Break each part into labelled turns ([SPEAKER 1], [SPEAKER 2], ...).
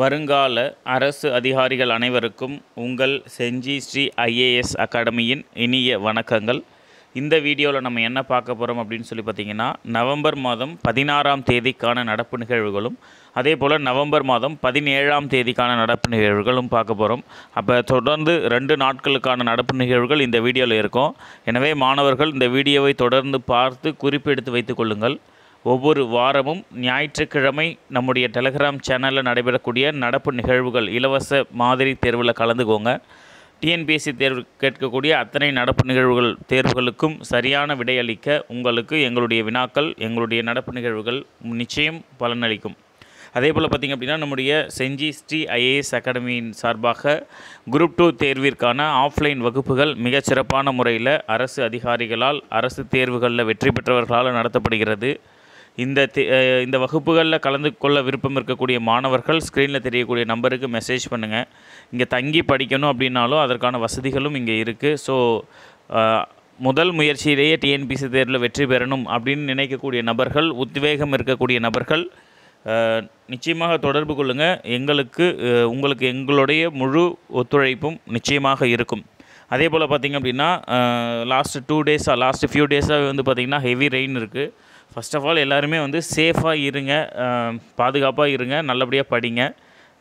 [SPEAKER 1] வருங்கால அரசு அதிகாரிகள் அனைவருக்கும் உங்கள் செஞ்சி ஸ்ரீ ஐஏஎஸ் அகாடமியின் இனிய வணக்கங்கள் இந்த வீடியோவில் நம்ம என்ன பார்க்க போகிறோம் அப்படின்னு சொல்லி பார்த்திங்கன்னா நவம்பர் மாதம் பதினாறாம் தேதிக்கான நடப்பு நிகழ்வுகளும் அதே போல் நவம்பர் மாதம் பதினேழாம் தேதிக்கான நடப்பு நிகழ்வுகளும் பார்க்க போகிறோம் அப்போ தொடர்ந்து ரெண்டு நாட்களுக்கான நடப்பு நிகழ்வுகள் இந்த வீடியோவில் இருக்கும் எனவே மாணவர்கள் இந்த வீடியோவை தொடர்ந்து பார்த்து குறிப்பெடுத்து வைத்துக்கொள்ளுங்கள் ஒவ்வொரு வாரமும் ஞாயிற்றுக்கிழமை நம்முடைய டெலகிராம் சேனலில் நடைபெறக்கூடிய நடப்பு நிகழ்வுகள் இலவச மாதிரி தேர்வில் கலந்துக்கோங்க டிஎன்பிஎஸ்சி தேர்வு கேட்கக்கூடிய அத்தனை நடப்பு நிகழ்வுகள் தேர்வுகளுக்கும் சரியான விடையளிக்க உங்களுக்கு எங்களுடைய வினாக்கள் எங்களுடைய நடப்பு நிகழ்வுகள் நிச்சயம் பலனளிக்கும் அதே போல் பார்த்திங்க அப்படின்னா நம்முடைய செஞ்சி ஸ்ரீ ஐஏஎஸ் அகாடமியின் சார்பாக குரூப் டூ தேர்விற்கான ஆஃப்லைன் வகுப்புகள் மிகச்சிறப்பான முறையில் அரசு அதிகாரிகளால் அரசு தேர்வுகளில் வெற்றி பெற்றவர்களால் நடத்தப்படுகிறது இந்த இந்த வகுப்புகளில் கலந்து கொள்ள விருப்பம் இருக்கக்கூடிய மாணவர்கள் ஸ்க்ரீனில் தெரியக்கூடிய நம்பருக்கு மெசேஜ் பண்ணுங்கள் இங்கே தங்கி படிக்கணும் அப்படின்னாலும் அதற்கான வசதிகளும் இங்கே இருக்குது ஸோ முதல் முயற்சியிலேயே டிஎன்பிசி தேர்வில் வெற்றி பெறணும் அப்படின்னு நினைக்கக்கூடிய நபர்கள் உத்வேகம் இருக்கக்கூடிய நபர்கள் நிச்சயமாக தொடர்பு கொள்ளுங்கள் எங்களுக்கு உங்களுக்கு எங்களுடைய முழு ஒத்துழைப்பும் நிச்சயமாக இருக்கும் அதே போல் பார்த்திங்க அப்படின்னா லாஸ்ட்டு டூ டேஸாக லாஸ்ட்டு ஃபியூ டேஸாக வந்து பார்த்திங்கன்னா ஹெவி ரெயின் இருக்குது ஃபஸ்ட் ஆஃப் ஆல் எல்லாருமே வந்து சேஃபாக இருங்க பாதுகாப்பாக இருங்க நல்லபடியாக படிங்க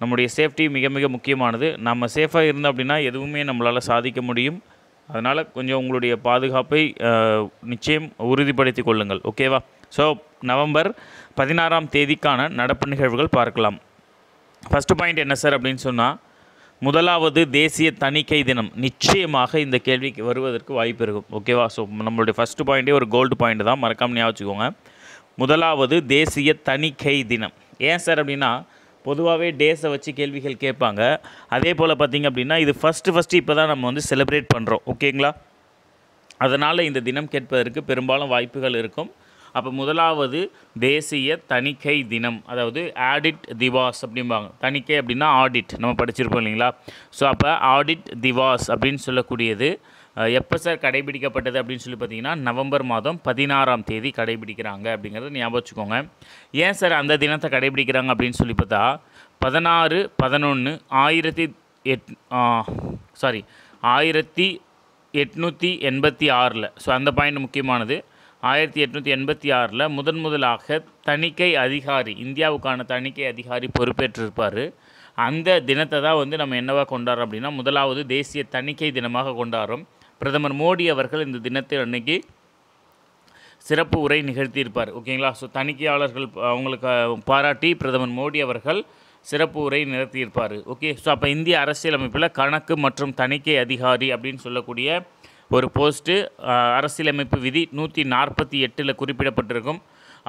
[SPEAKER 1] நம்முடைய சேஃப்டி மிக மிக முக்கியமானது நம்ம சேஃபாக இருந்தோம் அப்படின்னா எதுவுமே நம்மளால் சாதிக்க முடியும் அதனால் கொஞ்சம் உங்களுடைய பாதுகாப்பை நிச்சயம் உறுதிப்படுத்தி கொள்ளுங்கள் ஓகேவா ஸோ நவம்பர் பதினாறாம் தேதிக்கான நடப்பு நிகழ்வுகள் பார்க்கலாம் ஃபஸ்ட்டு பாயிண்ட் என்ன சார் அப்படின்னு சொன்னால் முதலாவது தேசிய தணிக்கை தினம் நிச்சயமாக இந்த கேள்விக்கு வருவதற்கு வாய்ப்பு இருக்கும் ஓகேவா ஸோ நம்மளுடைய ஃபஸ்ட்டு பாயிண்ட்டே ஒரு கோல்டு பாயிண்ட் தான் மறக்காமல் ஞாபகம் முதலாவது தேசிய தணிக்கை தினம் ஏன் சார் அப்படின்னா பொதுவாகவே டேஸை வச்சு கேள்விகள் கேட்பாங்க அதே போல் பார்த்திங்க அப்படின்னா இது ஃபஸ்ட்டு ஃபஸ்ட்டு இப்போ தான் நம்ம வந்து செலிப்ரேட் பண்ணுறோம் ஓகேங்களா அதனால் இந்த தினம் கேட்பதற்கு பெரும்பாலும் வாய்ப்புகள் இருக்கும் அப்போ முதலாவது தேசிய தணிக்கை தினம் அதாவது ஆடிட் திவாஸ் அப்படிம்பாங்க தணிக்கை அப்படின்னா ஆடிட் நம்ம படிச்சிருப்போம் இல்லைங்களா ஸோ அப்போ ஆடிட் திவாஸ் அப்படின்னு சொல்லக்கூடியது எப்போ சார் கடைபிடிக்கப்பட்டது அப்படின்னு சொல்லி பார்த்தீங்கன்னா நவம்பர் மாதம் பதினாறாம் தேதி கடைபிடிக்கிறாங்க அப்படிங்கிறத ஞாபகம் வச்சுக்கோங்க ஏன் சார் அந்த தினத்தை கடைபிடிக்கிறாங்க அப்படின்னு சொல்லி பார்த்தா பதினாறு பதினொன்று ஆயிரத்தி எட் சாரி ஆயிரத்தி எட்நூற்றி எண்பத்தி ஆறில் ஸோ அந்த பாயிண்ட் முக்கியமானது ஆயிரத்தி எட்நூற்றி எண்பத்தி ஆறில் முதன் முதலாக தணிக்கை அதிகாரி இந்தியாவுக்கான தணிக்கை அதிகாரி பொறுப்பேற்றிருப்பார் அந்த தினத்தை தான் வந்து நம்ம என்னவாக கொண்டாடுறோம் அப்படின்னா முதலாவது தேசிய தணிக்கை தினமாக கொண்டாடுறோம் பிரதமர் மோடி அவர்கள் இந்த தினத்தை அன்னைக்கு சிறப்பு உரை நிகழ்த்தியிருப்பார் ஓகேங்களா ஸோ தணிக்கையாளர்கள் அவங்களுக்கு பாராட்டி பிரதமர் மோடி அவர்கள் சிறப்பு உரை நிகழ்த்தியிருப்பார் ஓகே ஸோ அப்போ இந்திய அரசியலமைப்பில் கணக்கு மற்றும் தணிக்கை அதிகாரி அப்படின்னு சொல்லக்கூடிய ஒரு போஸ்ட்டு அரசியலமைப்பு விதி நூற்றி நாற்பத்தி எட்டில் குறிப்பிடப்பட்டிருக்கும்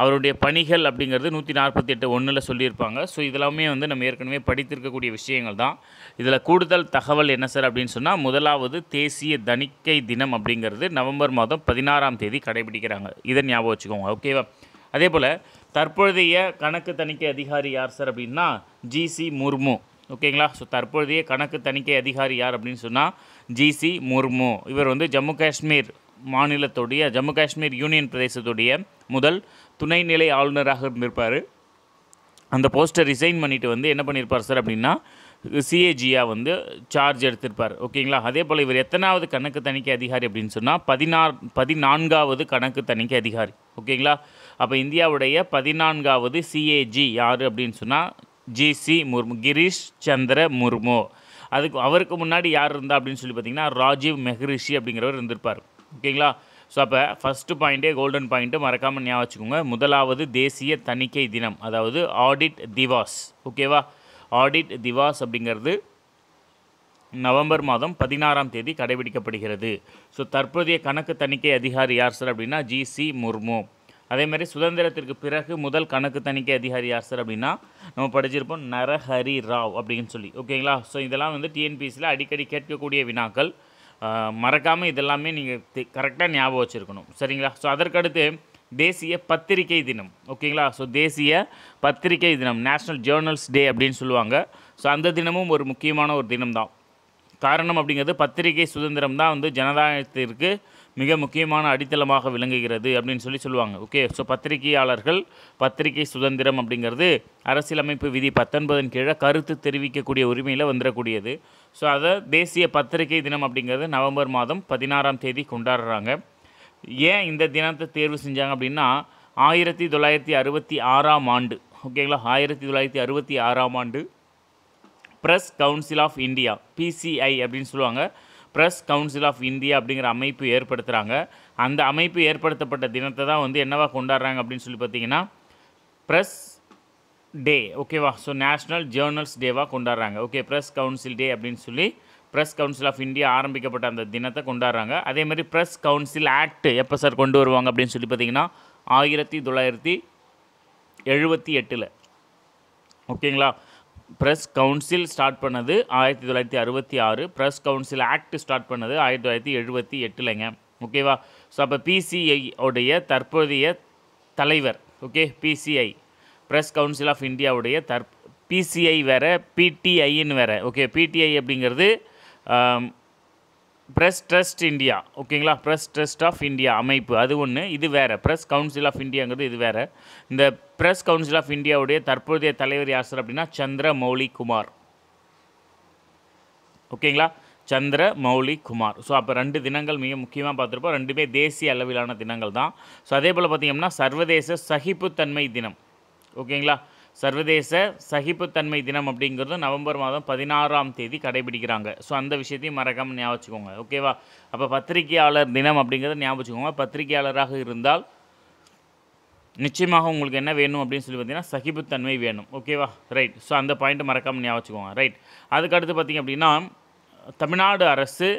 [SPEAKER 1] அவருடைய பணிகள் அப்படிங்கிறது நூற்றி நாற்பத்தி எட்டு ஒன்றில் சொல்லியிருப்பாங்க ஸோ இதெல்லாமே வந்து நம்ம ஏற்கனவே படித்திருக்கக்கூடிய விஷயங்கள் தான் இதில் கூடுதல் தகவல் என்ன சார் அப்படின்னு சொன்னால் முதலாவது தேசிய தணிக்கை தினம் அப்படிங்கிறது நவம்பர் மாதம் பதினாறாம் தேதி கடைபிடிக்கிறாங்க இதை ஞாபகம் வச்சுக்கோங்க ஓகேவா அதே போல் தற்பொழுதைய கணக்கு தணிக்கை அதிகாரி யார் சார் அப்படின்னா ஜிசி முர்மு ஓகேங்களா ஸோ தற்பொழுதைய கணக்கு தணிக்கை அதிகாரி யார் அப்படின்னு சொன்னால் ஜிசி முர்மு இவர் வந்து ஜம்மு காஷ்மீர் மாநிலத்துடைய ஜம்மு காஷ்மீர் யூனியன் பிரதேசத்துடைய முதல் துணைநிலை ஆளுநராக இருந்திருப்பார் அந்த போஸ்ட்டை ரிசைன் பண்ணிவிட்டு வந்து என்ன பண்ணியிருப்பார் சார் அப்படின்னா சிஏஜியாக வந்து சார்ஜ் எடுத்திருப்பார் ஓகேங்களா அதே போல் இவர் எத்தனாவது கணக்கு தணிக்கை அதிகாரி அப்படின்னு சொன்னால் பதினா பதினான்காவது கணக்கு தணிக்கை அதிகாரி ஓகேங்களா அப்போ இந்தியாவுடைய பதினான்காவது சிஏஜி யார் அப்படின்னு சொன்னால் ஜிசி முர்மு கிரீஷ் சந்திர முர்மு அதுக்கு அவருக்கு முன்னாடி யார் இருந்தா அப்படின்னு சொல்லி பார்த்தீங்கன்னா ராஜீவ் மெஹரிஷி அப்படிங்கிறவர் இருந்திருப்பார் ஓகேங்களா ஸோ அப்போ ஃபஸ்ட்டு பாயிண்ட்டே கோல்டன் பாயிண்ட்டு மறக்காமல் ஞாபகம் வச்சுக்கோங்க முதலாவது தேசிய தணிக்கை தினம் அதாவது ஆடிட் திவாஸ் ஓகேவா ஆடிட் திவாஸ் அப்படிங்கிறது நவம்பர் மாதம் பதினாறாம் தேதி கடைபிடிக்கப்படுகிறது ஸோ தற்போதைய கணக்கு தணிக்கை அதிகாரி யார் சார் அப்படின்னா ஜிசி முர்மு அதே மாதிரி சுதந்திரத்திற்கு பிறகு முதல் கணக்கு தணிக்கை அதிகாரி யார் சார் அப்படின்னா நம்ம படிச்சிருப்போம் நரஹரி ராவ் அப்படின்னு சொல்லி ஓகேங்களா ஸோ இதெல்லாம் வந்து டிஎன்பிசியில் அடிக்கடி கேட்கக்கூடிய வினாக்கள் மறக்காமல் இதெல்லாமே நீங்கள் கரெக்டாக ஞாபகம் வச்சுருக்கணும் சரிங்களா ஸோ அதற்கடுத்து தேசிய பத்திரிகை தினம் ஓகேங்களா ஸோ தேசிய பத்திரிகை தினம் நேஷ்னல் ஜேர்னல்ஸ் டே அப்படின்னு சொல்லுவாங்க ஸோ அந்த தினமும் ஒரு முக்கியமான ஒரு தினம் தான் காரணம் அப்படிங்கிறது பத்திரிகை சுதந்திரம் தான் வந்து ஜனநாயகத்திற்கு மிக முக்கியமான அடித்தளமாக விளங்குகிறது அப்படின்னு சொல்லி சொல்லுவாங்க ஓகே ஸோ பத்திரிகையாளர்கள் பத்திரிகை சுதந்திரம் அப்படிங்கிறது அரசியலமைப்பு விதி பத்தொன்பதன் கீழே கருத்து தெரிவிக்கக்கூடிய உரிமையில் வந்துடக்கூடியது ஸோ அதை தேசிய பத்திரிகை தினம் அப்படிங்கிறது நவம்பர் மாதம் பதினாறாம் தேதி கொண்டாடுறாங்க ஏன் இந்த தினத்தை தேர்வு செஞ்சாங்க அப்படின்னா ஆயிரத்தி தொள்ளாயிரத்தி அறுபத்தி ஆறாம் ஆண்டு ஓகேங்களா ஆயிரத்தி தொள்ளாயிரத்தி அறுபத்தி ஆறாம் ஆண்டு press council of India PCI அப்படின்னு சொல்லுவாங்க ப்ரெஸ் கவுன்சில் ஆஃப் இந்தியா அப்படிங்கிற அமைப்பு ஏற்படுத்துகிறாங்க அந்த அமைப்பு ஏற்படுத்தப்பட்ட தினத்தை தான் வந்து என்னவா கொண்டாடுறாங்க அப்படின்னு சொல்லி பார்த்தீங்கன்னா ப்ரெஸ் டே ஓகேவா ஸோ நேஷ்னல் ஜேர்னல்ஸ் டேவாக கொண்டாடுறாங்க ஓகே ப்ரெஸ் கவுன்சில் டே அப்படின்னு சொல்லி ப்ரெஸ் கவுன்சில் ஆஃப் இந்தியா ஆரம்பிக்கப்பட்ட அந்த தினத்தை கொண்டாடுறாங்க அதே மாதிரி ப்ரெஸ் கவுன்சில் ஆக்ட் எப்போ சார் கொண்டு வருவாங்க அப்படின்னு சொல்லி பார்த்தீங்கன்னா ஆயிரத்தி தொள்ளாயிரத்தி எழுபத்தி எட்டில் ஓகேங்களா ப்ரெஸ் கவுன்சில் ஸ்டார்ட் பண்ணது ஆயிரத்தி தொள்ளாயிரத்தி அறுபத்தி ஆறு ப்ரெஸ் கவுன்சில் ஆக்ட் ஸ்டார்ட் பண்ணது ஆயிரத்தி தொள்ளாயிரத்தி எழுபத்தி எட்டுலங்க ஓகேவா ஸோ அப்போ பிசிஐ உடைய தற்போதைய தலைவர் okay PCI press council of இந்தியாவுடைய தற் பிசிஐ வேறு பிடிஐன்னு வேறு ஓகே பிடிஐ அப்படிங்கிறது ப்ரெஸ் ட்ரஸ்ட் இந்தியா ஓகேங்களா ப்ரெஸ் ட்ரஸ்ட் ஆஃப் இந்தியா அமைப்பு அது ஒன்று இது வேறு ப்ரெஸ் கவுன்சில் ஆஃப் இந்தியாங்கிறது இது வேறு இந்த ப்ரெஸ் கவுன்சில் ஆஃப் இந்தியாவுடைய தற்போதைய தலைவர் யார் சார் அப்படின்னா சந்திர மௌலி குமார் ஓகேங்களா சந்திர மௌலி குமார் ஸோ அப்போ ரெண்டு தினங்கள் மிக முக்கியமாக பார்த்துருப்போம் ரெண்டுமே தேசிய அளவிலான தினங்கள் தான் ஸோ அதே போல் பார்த்திங்கன்னா சர்வதேச சகிப்புத்தன்மை தினம் ஓகேங்களா சர்வதேச சகிப்புத்தன்மை தினம் அப்படிங்கிறது நவம்பர் மாதம் பதினாறாம் தேதி கடைபிடிக்கிறாங்க ஸோ அந்த விஷயத்தையும் மறக்காமல் ஞாபகம் ஓகேவா அப்போ பத்திரிகையாளர் தினம் அப்படிங்கிறத ஞாபகம் பத்திரிகையாளராக இருந்தால் நிச்சயமாக உங்களுக்கு என்ன வேணும் அப்படின்னு சொல்லி பார்த்தீங்கன்னா சகிப்புத்தன்மை வேணும் ஓகேவா ரைட் ஸோ அந்த பாயிண்ட்டை மறக்காமல் ஞாபகம் ரைட் அதுக்கடுத்து பார்த்திங்க அப்படின்னா தமிழ்நாடு அரசு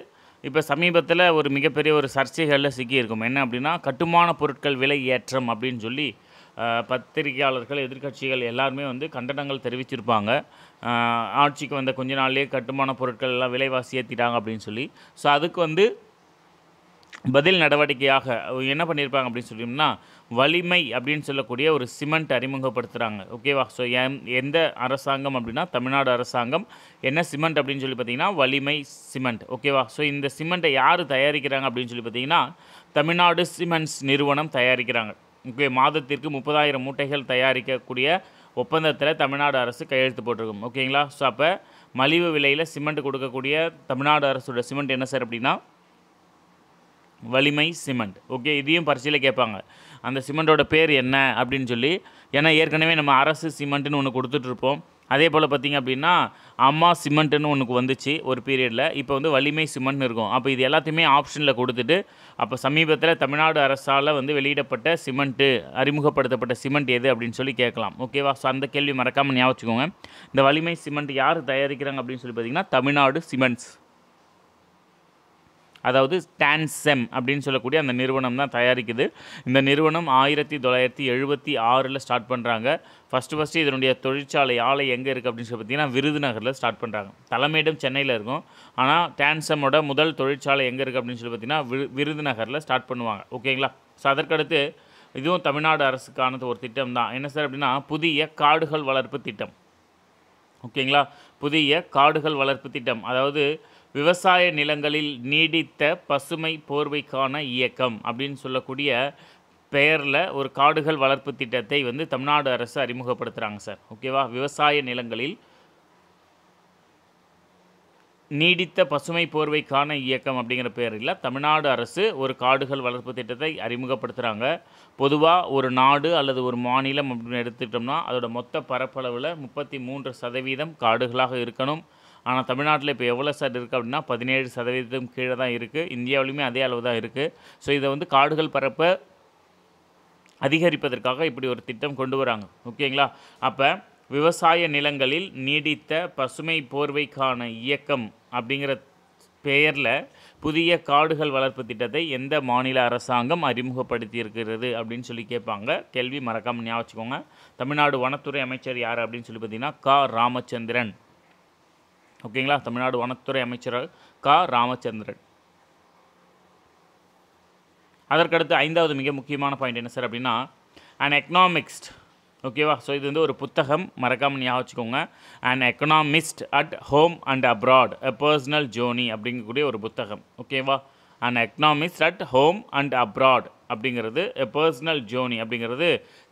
[SPEAKER 1] இப்போ சமீபத்தில் ஒரு மிகப்பெரிய ஒரு சர்ச்சைகளில் சிக்கியிருக்கும் என்ன அப்படின்னா கட்டுமான பொருட்கள் விலை ஏற்றம் அப்படின்னு சொல்லி பத்திரிகையாளர்கள் எதிர்கட்சிகள் எல்லாருமே வந்து கண்டனங்கள் தெரிவிச்சிருப்பாங்க ஆட்சிக்கு வந்த கொஞ்ச நாள்லேயே கட்டுமான பொருட்கள் எல்லாம் விலைவாசி ஏற்றிட்டாங்க அப்படின்னு சொல்லி ஸோ அதுக்கு வந்து பதில் நடவடிக்கையாக என்ன பண்ணியிருப்பாங்க அப்படின்னு சொல்லிட்டோம்னா வலிமை அப்படின்னு சொல்லக்கூடிய ஒரு சிமெண்ட் அறிமுகப்படுத்துகிறாங்க ஓகேவா ஸோ எந்த அரசாங்கம் அப்படின்னா தமிழ்நாடு அரசாங்கம் என்ன சிமெண்ட் அப்படின்னு சொல்லி பார்த்தீங்கன்னா வலிமை சிமெண்ட் ஓகேவா ஸோ இந்த சிமெண்ட்டை யார் தயாரிக்கிறாங்க அப்படின்னு சொல்லி பார்த்தீங்கன்னா தமிழ்நாடு சிமெண்ட்ஸ் நிறுவனம் தயாரிக்கிறாங்க மாதத்திற்கு முப்பதாயிரம் மூட்டைகள் தயாரிக்கக்கூடிய ஒப்பந்தத்தில் தமிழ்நாடு அரசு கையெழுத்து போட்டிருக்கும் ஓகேங்களா ஸோ அப்போ மலிவு விலையில் சிமெண்ட் கொடுக்கக்கூடிய தமிழ்நாடு அரசோட சிமெண்ட் என்ன சார் அப்படின்னா வலிமை சிமெண்ட் ஓகே இதையும் பரிசையில் கேட்பாங்க அந்த சிமெண்ட்டோட பேர் என்ன அப்படின்னு சொல்லி ஏன்னா ஏற்கனவே நம்ம அரசு சிமெண்ட்டுன்னு ஒன்று கொடுத்துட்ருப்போம் அதே போல் பார்த்திங்க அப்படின்னா அம்மா சிமெண்ட்டுன்னு ஒன்றுக்கு வந்துச்சு ஒரு பீரியடில் இப்போ வந்து வலிமை சிமெண்ட்னு இருக்கும் அப்போ இது எல்லாத்தையுமே ஆப்ஷனில் கொடுத்துட்டு அப்போ சமீபத்தில் தமிழ்நாடு அரசால் வந்து வெளியிடப்பட்ட சிமெண்ட்டு அறிமுகப்படுத்தப்பட்ட சிமெண்ட் எது அப்படின்னு சொல்லி கேட்கலாம் ஓகேவா ஸோ அந்த கேள்வி மறக்காமல் ஞாபகம் இந்த வலிமை சிமெண்ட் யார் தயாரிக்கிறாங்க அப்படின்னு சொல்லி பார்த்திங்கன்னா தமிழ்நாடு சிமெண்ட்ஸ் அதாவது ஸ்டான்செம் அப்படின்னு சொல்லக்கூடிய அந்த நிறுவனம் தான் தயாரிக்குது இந்த நிறுவனம் ஆயிரத்தி தொள்ளாயிரத்தி எழுபத்தி ஆறில் ஸ்டார்ட் பண்ணுறாங்க ஃபஸ்ட்டு ஃபஸ்ட்டு இதனுடைய தொழிற்சாலை ஆலை எங்கே இருக்குது அப்படின்னு சொல்லி பார்த்தீங்கன்னா விருதுநகரில் ஸ்டார்ட் பண்ணுறாங்க தலைமையிடம் சென்னையில் இருக்கும் ஆனால் டான்சமோட முதல் தொழிற்சாலை எங்கே இருக்குது அப்படின்னு சொல்லி பார்த்தீங்கன்னா விரு விருதுநகரில் ஸ்டார்ட் பண்ணுவாங்க ஓகேங்களா ஸோ அதற்கடுத்து இதுவும் தமிழ்நாடு அரசுக்கானது ஒரு திட்டம் தான் என்ன சார் அப்படின்னா புதிய காடுகள் வளர்ப்பு திட்டம் ஓகேங்களா புதிய காடுகள் வளர்ப்பு திட்டம் அதாவது விவசாய நிலங்களில் நீடித்த பசுமை போர்வைக்கான இயக்கம் அப்படின்னு சொல்லக்கூடிய பெயரில் ஒரு காடுகள் வளர்ப்பு திட்டத்தை வந்து தமிழ்நாடு அரசு அறிமுகப்படுத்துகிறாங்க சார் ஓகேவா விவசாய நிலங்களில் நீடித்த பசுமை போர்வைக்கான இயக்கம் அப்படிங்கிற பெயரில் தமிழ்நாடு அரசு ஒரு காடுகள் வளர்ப்பு திட்டத்தை அறிமுகப்படுத்துகிறாங்க பொதுவாக ஒரு நாடு அல்லது ஒரு மாநிலம் அப்படின்னு எடுத்துக்கிட்டோம்னா அதோட மொத்த பரப்பளவில் முப்பத்தி மூன்று சதவீதம் காடுகளாக இருக்கணும் ஆனால் தமிழ்நாட்டில் இப்போ எவ்வளோ சார் இருக்குது அப்படின்னா பதினேழு சதவீதம் கீழே தான் இருக்குது இந்தியாவிலையுமே அதே அளவு தான் இருக்குது ஸோ இதை வந்து காடுகள் பரப்ப அதிகரிப்பதற்காக இப்படி ஒரு திட்டம் கொண்டு வராங்க ஓகேங்களா அப்போ விவசாய நிலங்களில் நீடித்த பசுமை போர்வைக்கான இயக்கம் அப்படிங்கிற பெயரில் புதிய காடுகள் வளர்ப்பு திட்டத்தை எந்த மாநில அரசாங்கம் அறிமுகப்படுத்தி இருக்கிறது அப்படின்னு சொல்லி கேட்பாங்க கேள்வி மறக்காமல் ஞாபகம் வச்சுக்கோங்க தமிழ்நாடு வனத்துறை அமைச்சர் யார் அப்படின்னு சொல்லி பார்த்தீங்கன்னா கா ராமச்சந்திரன் ஓகேங்களா தமிழ்நாடு வனத்துறை அமைச்சர் க ராமச்சந்திரன் அதற்கடுத்து ஐந்தாவது மிக முக்கியமான பாயிண்ட் என்ன சார் அப்படின்னா அண்ட் எக்கனாமிக்ஸ்ட் ஓகேவா ஸோ இது வந்து ஒரு புத்தகம் மறக்காமல் ஞாபகம் வச்சுக்கோங்க and economist at home and abroad a personal journey அப்படிங்கக்கூடிய ஒரு புத்தகம் ஓகேவா and economist at home and abroad அப்படிங்கிறது எ பர்சனல் ஜோனி அப்படிங்கிறது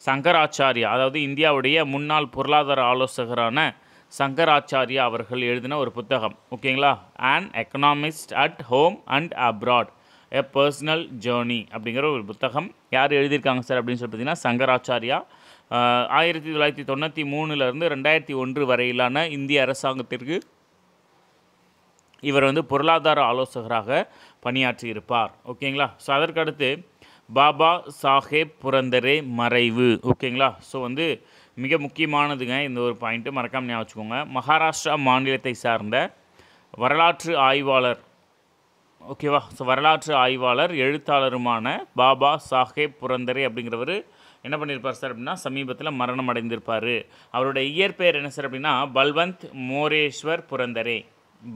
[SPEAKER 1] சங்கராச்சாரியா அதாவது இந்தியாவுடைய முன்னாள் பொருளாதார ஆலோசகரான சங்கராச்சாரியா அவர்கள் எழுதின ஒரு புத்தகம் ஓகேங்களா an economist at home and abroad a personal journey அப்படிங்கிற ஒரு புத்தகம் யார் எழுதியிருக்காங்க சார் அப்படின்னு சொல்லி பார்த்தீங்கன்னா சங்கராச்சாரியா ஆயிரத்தி தொள்ளாயிரத்தி தொண்ணூற்றி மூணுலேருந்து ரெண்டாயிரத்தி ஒன்று வரையிலான இந்திய அரசாங்கத்திற்கு இவர் வந்து பொருளாதார ஆலோசகராக பணியாற்றியிருப்பார் ஓகேங்களா ஸோ அதற்கடுத்து பாபா சாஹேப் புரந்தரே மறைவு ஓகேங்களா ஸோ வந்து மிக முக்கியமானதுங்க இந்த ஒரு பாயிண்ட்டு மறக்காமல் ஞாபகம் வச்சுக்கோங்க மகாராஷ்டிரா மாநிலத்தை சார்ந்த வரலாற்று ஆய்வாளர் ஓகேவா ஸோ வரலாற்று ஆய்வாளர் எழுத்தாளருமான பாபா சாஹேப் புரந்தரே அப்படிங்கிறவர் என்ன பண்ணியிருப்பார் சார் அப்படின்னா சமீபத்தில் மரணம் அடைந்திருப்பார் அவருடைய இயற்பெயர் என்ன சார் அப்படின்னா பல்வந்த் மோரேஸ்வர் புரந்தரே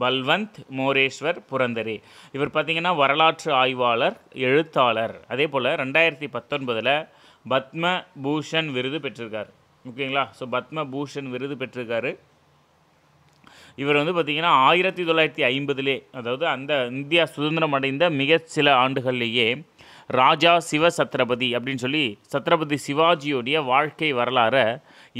[SPEAKER 1] பல்வந்த் மோரேஸ்வர் புரந்தரே இவர் பார்த்திங்கன்னா வரலாற்று ஆய்வாளர் எழுத்தாளர் அதே போல் ரெண்டாயிரத்தி பத்தொன்பதில் பத்ம பூஷன் விருது பெற்றிருக்கார் ஓகேங்களா ஸோ பத்ம பூஷன் விருது பெற்றிருக்காரு இவர் வந்து பார்த்திங்கன்னா ஆயிரத்தி தொள்ளாயிரத்தி ஐம்பதுலே அதாவது அந்த இந்தியா சுதந்திரம் அடைந்த மிக சில ஆண்டுகள்லேயே ராஜா சிவ சத்ரபதி அப்படின்னு சொல்லி சத்ரபதி சிவாஜியோடைய வாழ்க்கை வரலாறை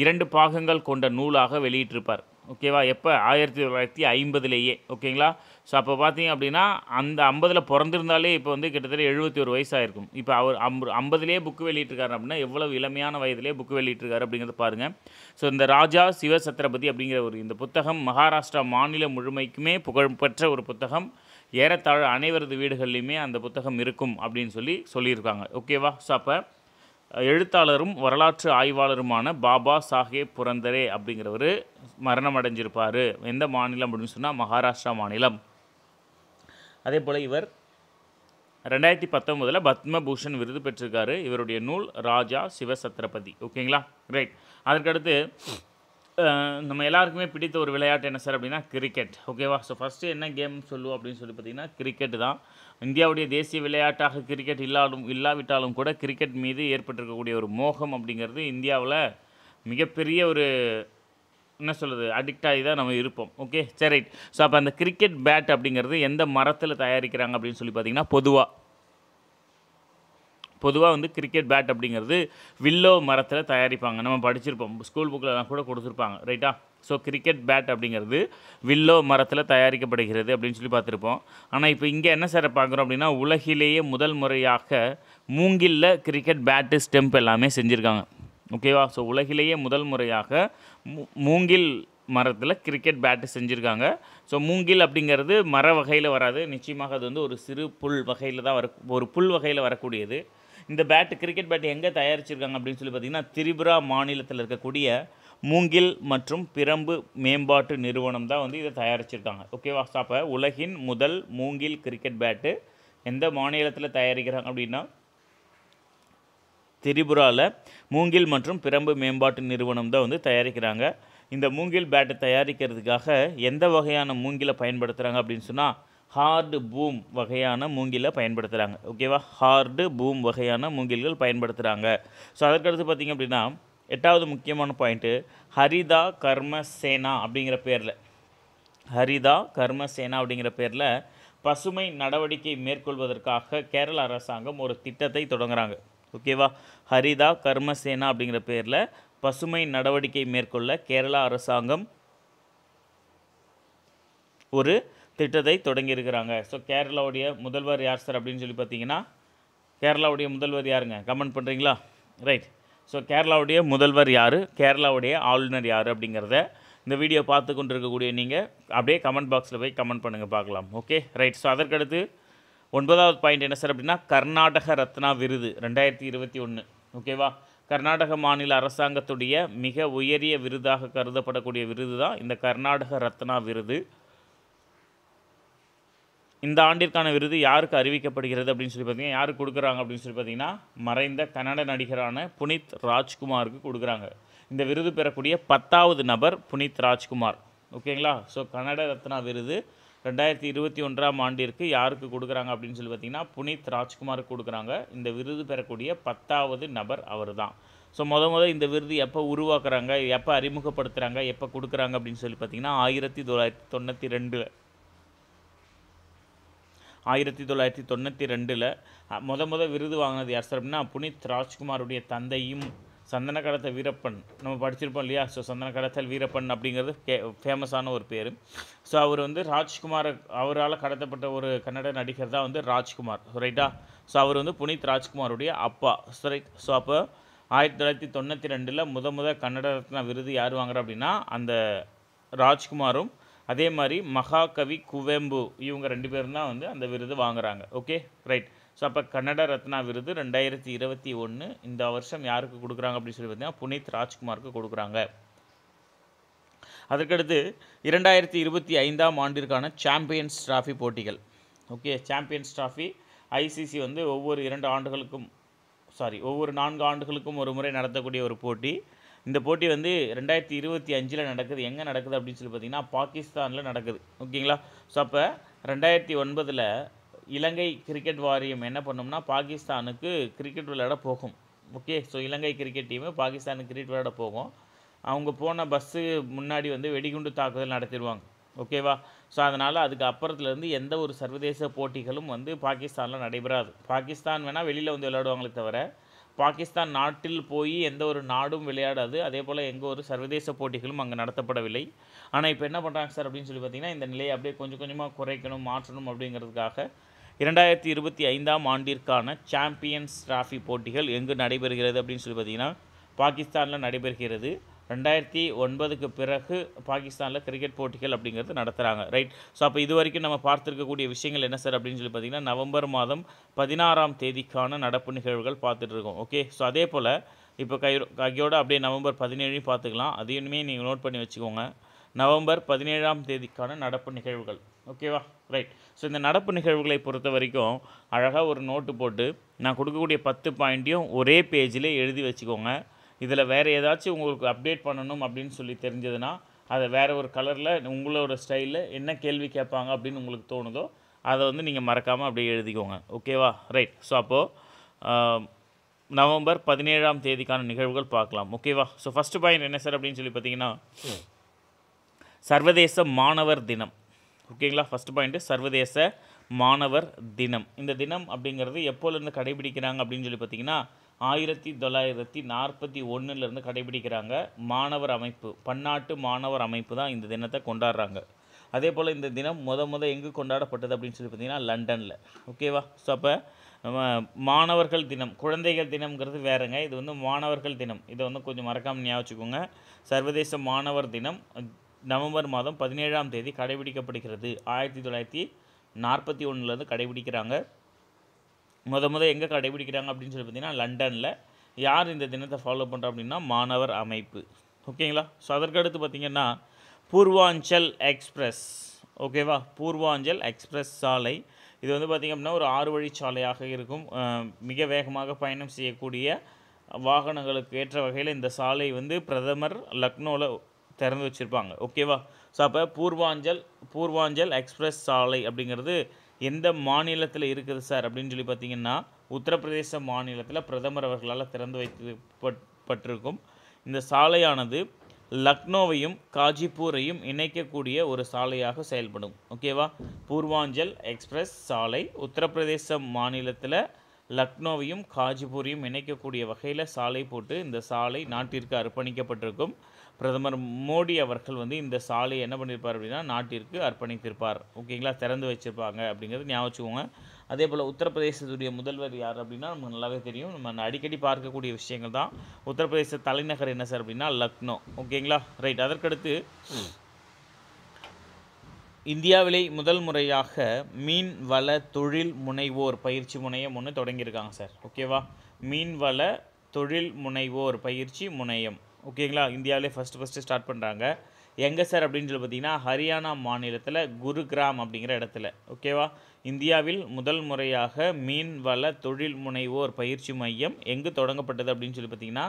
[SPEAKER 1] இரண்டு பாகங்கள் கொண்ட நூலாக வெளியிட்டிருப்பார் ஓகேவா எப்போ ஆயிரத்தி தொள்ளாயிரத்தி ஐம்பதுலேயே ஓகேங்களா ஸோ அப்போ பார்த்தீங்க அப்படின்னா அந்த ஐம்பதில் பிறந்திருந்தாலே இப்போ வந்து கிட்டத்தட்ட எழுபத்தி ஒரு வயசாகிருக்கும் இப்போ அவர் அம்பு ஐம்பதுலேயே புக்கு வெளியிட்டிருக்காரு அப்படின்னா எவ்வளோ இளமையான வயதிலே புக்கு வெளியிட்டிருக்காரு அப்படிங்கிறத பாருங்கள் ஸோ இந்த ராஜா சிவசத்ரபதி அப்படிங்கிற ஒரு இந்த புத்தகம் மகாராஷ்டிரா மாநிலம் முழுமைக்குமே புகழ்பெற்ற ஒரு புத்தகம் ஏறத்தாழ அனைவரது வீடுகள்லையுமே அந்த புத்தகம் இருக்கும் அப்படின்னு சொல்லி சொல்லியிருக்காங்க ஓகேவா ஸோ அப்போ எழுத்தாளரும் வரலாற்று ஆய்வாளருமான பாபா சாஹேப் புரந்தரே அப்படிங்கிறவர் மரணமடைஞ்சிருப்பார் எந்த மாநிலம் அப்படின்னு சொன்னால் மகாராஷ்டிரா மாநிலம் அதே போல் இவர் ரெண்டாயிரத்தி பத்தொம்போதில் பத்மபூஷன் விருது பெற்றிருக்காரு இவருடைய நூல் ராஜா சிவசத்ரபதி ஓகேங்களா ரைட் அதற்கடுத்து நம்ம எல்லாருக்குமே பிடித்த ஒரு விளையாட்டு என்ன சார் அப்படின்னா கிரிக்கெட் ஓகேவா ஸோ ஃபஸ்ட்டு என்ன கேம் சொல்லுவோம் அப்படின்னு சொல்லி பார்த்தீங்கன்னா கிரிக்கெட் தான் இந்தியாவுடைய தேசிய விளையாட்டாக கிரிக்கெட் இல்லாலும் இல்லாவிட்டாலும் கூட கிரிக்கெட் மீது ஏற்பட்டிருக்கக்கூடிய ஒரு மோகம் அப்படிங்கிறது இந்தியாவில் மிகப்பெரிய ஒரு என்ன சொல்கிறது அடிக்ட் ஆகி தான் நம்ம இருப்போம் ஓகே சரி ரைட் ஸோ அப்போ அந்த கிரிக்கெட் பேட் அப்படிங்கிறது எந்த மரத்தில் தயாரிக்கிறாங்க அப்படின்னு சொல்லி பார்த்தீங்கன்னா பொதுவாக பொதுவாக வந்து கிரிக்கெட் பேட் அப்படிங்கிறது வில்லோ மரத்தில் தயாரிப்பாங்க நம்ம படிச்சிருப்போம் ஸ்கூல் புக்கில்லாம் கூட கொடுத்துருப்பாங்க ரைட்டா ஸோ கிரிக்கெட் பேட் அப்படிங்கிறது வில்லோ மரத்தில் தயாரிக்கப்படுகிறது அப்படின்னு சொல்லி பார்த்துருப்போம் ஆனால் இப்போ இங்கே என்ன சார் பார்க்குறோம் அப்படின்னா உலகிலேயே முதல் முறையாக மூங்கில்ல கிரிக்கெட் பேட்டு ஸ்டெம்ப் எல்லாமே செஞ்சுருக்காங்க ஓகேவா ஸோ உலகிலேயே முதல் முறையாக மூங்கில் மரத்தில் கிரிக்கெட் பேட்டு செஞ்சுருக்காங்க ஸோ மூங்கில் அப்படிங்கிறது மர வகையில் வராது நிச்சயமாக அது வந்து ஒரு சிறு புல் வகையில் தான் வர ஒரு புல் வகையில் வரக்கூடியது இந்த பேட்டு கிரிக்கெட் பேட்டு எங்கே தயாரிச்சிருக்காங்க அப்படின்னு சொல்லி பார்த்திங்கன்னா திரிபுரா மாநிலத்தில் இருக்கக்கூடிய மூங்கில் மற்றும் பிரம்பு மேம்பாட்டு நிறுவனம் தான் வந்து இதை தயாரிச்சிருக்காங்க ஓகேவா அப்போ உலகின் முதல் மூங்கில் கிரிக்கெட் பேட்டு எந்த மாநிலத்தில் தயாரிக்கிறாங்க அப்படின்னா திரிபுராவில் மூங்கில் மற்றும் பிரம்பு மேம்பாட்டு நிறுவனம் தான் வந்து தயாரிக்கிறாங்க இந்த மூங்கில் பேட்டை தயாரிக்கிறதுக்காக எந்த வகையான மூங்கிலை பயன்படுத்துகிறாங்க அப்படின்னு சொன்னால் ஹார்டு பூம் வகையான மூங்கிலை பயன்படுத்துகிறாங்க ஓகேவா ஹார்டு பூம் வகையான மூங்கில்கள் பயன்படுத்துகிறாங்க ஸோ அதற்கடுத்து பார்த்திங்க அப்படின்னா எட்டாவது முக்கியமான பாயிண்ட்டு ஹரிதா கர்ம சேனா அப்படிங்கிற பேரில் ஹரிதா கர்ம சேனா அப்படிங்கிற பேரில் பசுமை நடவடிக்கை மேற்கொள்வதற்காக கேரள அரசாங்கம் ஒரு திட்டத்தை தொடங்குகிறாங்க ஓகேவா ஹரிதா கர்மசேனா அப்படிங்கிற பேரில் பசுமை நடவடிக்கை மேற்கொள்ள கேரளா அரசாங்கம் ஒரு திட்டத்தை தொடங்கியிருக்கிறாங்க ஸோ கேரளாவுடைய முதல்வர் யார் சார் அப்படின்னு சொல்லி பார்த்தீங்கன்னா கேரளாவுடைய முதல்வர் யாருங்க கமெண்ட் பண்ணுறீங்களா ரைட் ஸோ கேரளாவுடைய முதல்வர் யார் கேரளாவுடைய ஆளுநர் யார் அப்படிங்கிறத இந்த வீடியோ பார்த்து கொண்டு இருக்கக்கூடிய நீங்கள் அப்படியே கமெண்ட் பாக்ஸில் போய் கமெண்ட் பண்ணுங்கள் பார்க்கலாம் ஓகே ரைட் ஸோ அதற்கடுத்து ஒன்பதாவது பாயிண்ட் என்ன சார் அப்படின்னா கர்நாடக ரத்னா விருது ரெண்டாயிரத்தி இருபத்தி ஒன்று ஓகேவா கர்நாடக மாநில அரசாங்கத்துடைய மிக உயரிய விருதாக கருதப்படக்கூடிய விருது தான் இந்த கர்நாடக ரத்னா விருது இந்த ஆண்டிற்கான விருது யாருக்கு அறிவிக்கப்படுகிறது அப்படின்னு சொல்லி பார்த்தீங்கன்னா யாருக்கு கொடுக்குறாங்க அப்படின்னு சொல்லி பார்த்தீங்கன்னா மறைந்த கன்னட நடிகரான புனித் ராஜ்குமாருக்கு கொடுக்குறாங்க இந்த விருது பெறக்கூடிய பத்தாவது நபர் புனித் ராஜ்குமார் ஓகேங்களா ஸோ கன்னட ரத்னா விருது ரெண்டாயிரத்தி இருபத்தி ஒன்றாம் ஆண்டிற்கு யாருக்கு கொடுக்குறாங்க அப்படின்னு சொல்லி பார்த்திங்கன்னா புனித் ராஜ்குமாருக்கு கொடுக்குறாங்க இந்த விருது பெறக்கூடிய பத்தாவது நபர் அவர் தான் ஸோ முத முத இந்த விருது எப்போ உருவாக்குறாங்க எப்போ அறிமுகப்படுத்துகிறாங்க எப்போ கொடுக்குறாங்க அப்படின்னு சொல்லி பார்த்திங்கன்னா ஆயிரத்தி தொள்ளாயிரத்தி தொண்ணூற்றி ரெண்டில் ஆயிரத்தி தொள்ளாயிரத்தி தொண்ணூற்றி ரெண்டில் முத முத விருது வாங்கினது யார் சார் அப்படின்னா புனித் ராஜ்குமாருடைய தந்தையும் சந்தன கடத்தல் வீரப்பன் நம்ம படிச்சிருப்போம் இல்லையா ஸோ சந்தன கடத்தல் வீரப்பன் அப்படிங்கிறது கே ஃபேமஸான ஒரு பேர் ஸோ அவர் வந்து ராஜ்குமார் அவரால் கடத்தப்பட்ட ஒரு கன்னட நடிகர் தான் வந்து ராஜ்குமார் ரைட்டா ஸோ அவர் வந்து புனித் ராஜ்குமாருடைய அப்பா ஸோ ரைட் ஸோ அப்போ ஆயிரத்தி தொள்ளாயிரத்தி தொண்ணூற்றி ரெண்டில் முத முத கன்னட ரத்ன விருது யார் வாங்குற அப்படின்னா அந்த ராஜ்குமாரும் அதே மாதிரி மகாகவி குவேம்பு இவங்க ரெண்டு பேரும் தான் வந்து அந்த விருது வாங்குகிறாங்க ஓகே ரைட் ஸோ அப்போ கன்னட ரத்னா விருது ரெண்டாயிரத்தி இருபத்தி ஒன்று இந்த வருஷம் யாருக்கு கொடுக்குறாங்க அப்படின்னு சொல்லி பார்த்தீங்கன்னா புனித் ராஜ்குமாருக்கு கொடுக்குறாங்க அதற்கடுத்து இரண்டாயிரத்தி இருபத்தி ஐந்தாம் ஆண்டிற்கான சாம்பியன்ஸ் ட்ராஃபி போட்டிகள் ஓகே சாம்பியன்ஸ் ட்ராஃபி ஐசிசி வந்து ஒவ்வொரு இரண்டு ஆண்டுகளுக்கும் சாரி ஒவ்வொரு நான்கு ஆண்டுகளுக்கும் ஒரு முறை நடத்தக்கூடிய ஒரு போட்டி இந்த போட்டி வந்து ரெண்டாயிரத்தி இருபத்தி அஞ்சில் நடக்குது எங்கே நடக்குது அப்படின்னு சொல்லி பார்த்திங்கன்னா பாகிஸ்தானில் நடக்குது ஓகேங்களா ஸோ அப்போ ரெண்டாயிரத்தி ஒன்பதில் இலங்கை கிரிக்கெட் வாரியம் என்ன பண்ணும்னா பாகிஸ்தானுக்கு கிரிக்கெட் விளையாட போகும் okay so Ilangai cricket team பாகிஸ்தானுக்கு கிரிக்கெட் விளையாட போகும் அவங்க போன பஸ்ஸு முன்னாடி வந்து வெடிகுண்டு தாக்குதல் நடத்திடுவாங்க ஓகேவா ஸோ அதனால் அதுக்கு அப்புறத்துலேருந்து எந்த ஒரு சர்வதேச போட்டிகளும் வந்து பாகிஸ்தானில் நடைபெறாது பாகிஸ்தான் வேணால் வெளியில் வந்து விளையாடுவாங்களே தவிர பாகிஸ்தான் நாட்டில் போய் எந்த ஒரு நாடும் விளையாடாது அதே போல் எங்கே ஒரு சர்வதேச போட்டிகளும் அங்கே நடத்தப்படவில்லை ஆனால் இப்போ என்ன பண்ணுறாங்க சார் அப்படின்னு சொல்லி பார்த்திங்கன்னா இந்த நிலையை அப்படியே கொஞ்சம் கொஞ்சமாக குறைக்கணும் மாற்றணும் அப்படிங்கிறதுக்காக இரண்டாயிரத்தி இருபத்தி ஐந்தாம் ஆண்டிற்கான சாம்பியன்ஸ் டிராஃபி போட்டிகள் எங்கு நடைபெறுகிறது அப்படின்னு சொல்லி பார்த்தீங்கன்னா பாகிஸ்தானில் நடைபெறுகிறது ரெண்டாயிரத்தி ஒன்பதுக்கு பிறகு பாகிஸ்தானில் கிரிக்கெட் போட்டிகள் அப்படிங்கிறது நடத்துகிறாங்க ரைட் ஸோ அப்போ இது வரைக்கும் நம்ம பார்த்துருக்கக்கூடிய விஷயங்கள் என்ன சார் அப்படின்னு சொல்லி பார்த்தீங்கன்னா நவம்பர் மாதம் பதினாறாம் தேதிக்கான நடப்பு நிகழ்வுகள் பார்த்துட்டு இருக்கோம் ஓகே ஸோ அதே போல் இப்போ கை கையோட அப்படியே நவம்பர் பதினேழையும் பார்த்துக்கலாம் அதையுமே நீங்கள் நோட் பண்ணி வச்சுக்கோங்க நவம்பர் பதினேழாம் தேதிக்கான நடப்பு நிகழ்வுகள் ஓகேவா ரைட் ஸோ இந்த நடப்பு நிகழ்வுகளை பொறுத்த வரைக்கும் அழகாக ஒரு நோட்டு போட்டு நான் கொடுக்கக்கூடிய பத்து பாயிண்ட்டையும் ஒரே பேஜில் எழுதி வச்சுக்கோங்க இதில் வேறு ஏதாச்சும் உங்களுக்கு அப்டேட் பண்ணணும் அப்படின்னு சொல்லி தெரிஞ்சதுன்னா அதை வேறு ஒரு கலரில் உங்களோட ஸ்டைலில் என்ன கேள்வி கேட்பாங்க அப்படின்னு உங்களுக்கு தோணுதோ அதை வந்து நீங்கள் மறக்காமல் அப்படியே எழுதிக்கோங்க ஓகேவா ரைட் ஸோ அப்போது நவம்பர் பதினேழாம் தேதிக்கான நிகழ்வுகள் பார்க்கலாம் ஓகேவா ஸோ ஃபஸ்ட்டு பாயிண்ட் என்ன சார் அப்படின்னு சொல்லி பார்த்தீங்கன்னா சர்வதேச மாணவர் தினம் ஓகேங்களா ஃபஸ்ட் பாயிண்ட்டு சர்வதேச மாணவர் தினம் இந்த தினம் அப்படிங்கிறது எப்போலேருந்து கடைபிடிக்கிறாங்க அப்படின்னு சொல்லி பார்த்தீங்கன்னா ஆயிரத்தி தொள்ளாயிரத்தி நாற்பத்தி ஒன்றுலேருந்து கடைபிடிக்கிறாங்க மாணவர் அமைப்பு பன்னாட்டு மாணவர் அமைப்பு தான் இந்த தினத்தை கொண்டாடுறாங்க அதே போல் இந்த தினம் முத முத எங்கு கொண்டாடப்பட்டது அப்படின்னு சொல்லி பார்த்தீங்கன்னா லண்டனில் ஓகேவா ஸோ அப்போ மாணவர்கள் தினம் குழந்தைகள் தினம்ங்கிறது வேறுங்க இது வந்து மாணவர்கள் தினம் இதை வந்து கொஞ்சம் மறக்காமல் ஞாபகம் வச்சுக்கோங்க சர்வதேச மாணவர் தினம் நவம்பர் மாதம் பதினேழாம் தேதி கடைபிடிக்கப்படுகிறது ஆயிரத்தி தொள்ளாயிரத்தி நாற்பத்தி ஒன்றுலேருந்து கடைபிடிக்கிறாங்க முத முத எங்கே கடைபிடிக்கிறாங்க அப்படின்னு சொல்லி பார்த்தீங்கன்னா லண்டனில் யார் இந்த தினத்தை ஃபாலோ பண்ணுறோம் அப்படின்னா மாணவர் அமைப்பு ஓகேங்களா ஸோ அதற்கடுத்து பார்த்திங்கன்னா பூர்வாஞ்சல் எக்ஸ்பிரஸ் ஓகேவா பூர்வாஞ்சல் எக்ஸ்பிரஸ் சாலை இது வந்து பார்த்திங்க அப்படின்னா ஒரு ஆறு சாலையாக இருக்கும் மிக வேகமாக பயணம் செய்யக்கூடிய வாகனங்களுக்கு ஏற்ற வகையில் இந்த சாலை வந்து பிரதமர் லக்னோவில் திறந்து வச்சுருப்பாங்க ஓகேவா ஸோ அப்போ பூர்வாஞ்சல் பூர்வாஞ்சல் எக்ஸ்பிரஸ் சாலை அப்படிங்கிறது எந்த மாநிலத்தில் இருக்குது சார் அப்படின்னு சொல்லி பார்த்தீங்கன்னா உத்தரப்பிரதேச மாநிலத்தில் பிரதமர் அவர்களால் திறந்து வைத்து பட்டிருக்கும் இந்த சாலையானது லக்னோவையும் காஜிப்பூரையும் இணைக்கக்கூடிய ஒரு சாலையாக செயல்படும் ஓகேவா பூர்வாஞ்சல் எக்ஸ்பிரஸ் சாலை உத்தரப்பிரதேச மாநிலத்தில் லக்னோவையும் காஜிபூரையும் இணைக்கக்கூடிய வகையில் சாலை போட்டு இந்த சாலை நாட்டிற்கு அர்ப்பணிக்கப்பட்டிருக்கும் பிரதமர் மோடி அவர்கள் வந்து இந்த சாலையை என்ன பண்ணியிருப்பார் அப்படின்னா நாட்டிற்கு அர்ப்பணித்திருப்பார் ஓகேங்களா திறந்து வச்சுருப்பாங்க அப்படிங்கிறது ஞாபகம் வச்சுக்கோங்க அதே போல் உத்தரப்பிரதேசத்துடைய முதல்வர் யார் அப்படின்னா நமக்கு நல்லாவே தெரியும் நம்ம அடிக்கடி பார்க்கக்கூடிய விஷயங்கள் தான் உத்தரப்பிரதேச தலைநகர் என்ன சார் அப்படின்னா லக்னோ ஓகேங்களா ரைட் அதற்கடுத்து இந்தியாவிலே முதல் முறையாக மீன் வள தொழில் முனைவோர் பயிற்சி முனையம் ஒன்று தொடங்கியிருக்காங்க சார் ஓகேவா மீன் வள தொழில் முனைவோர் பயிற்சி முனையம் ஓகேங்களா இந்தியாவிலே ஃபஸ்ட்டு ஃபஸ்ட்டு ஸ்டார்ட் பண்ணுறாங்க எங்கே சார் அப்படின்னு சொல்லி பார்த்தீங்கன்னா ஹரியானா மாநிலத்தில் குருகிராம் அப்படிங்கிற இடத்துல ஓகேவா இந்தியாவில் முதல் முறையாக மீன் வள தொழில் முனைவோர் பயிற்சி மையம் எங்கு தொடங்கப்பட்டது அப்படின்னு சொல்லி பார்த்தீங்கன்னா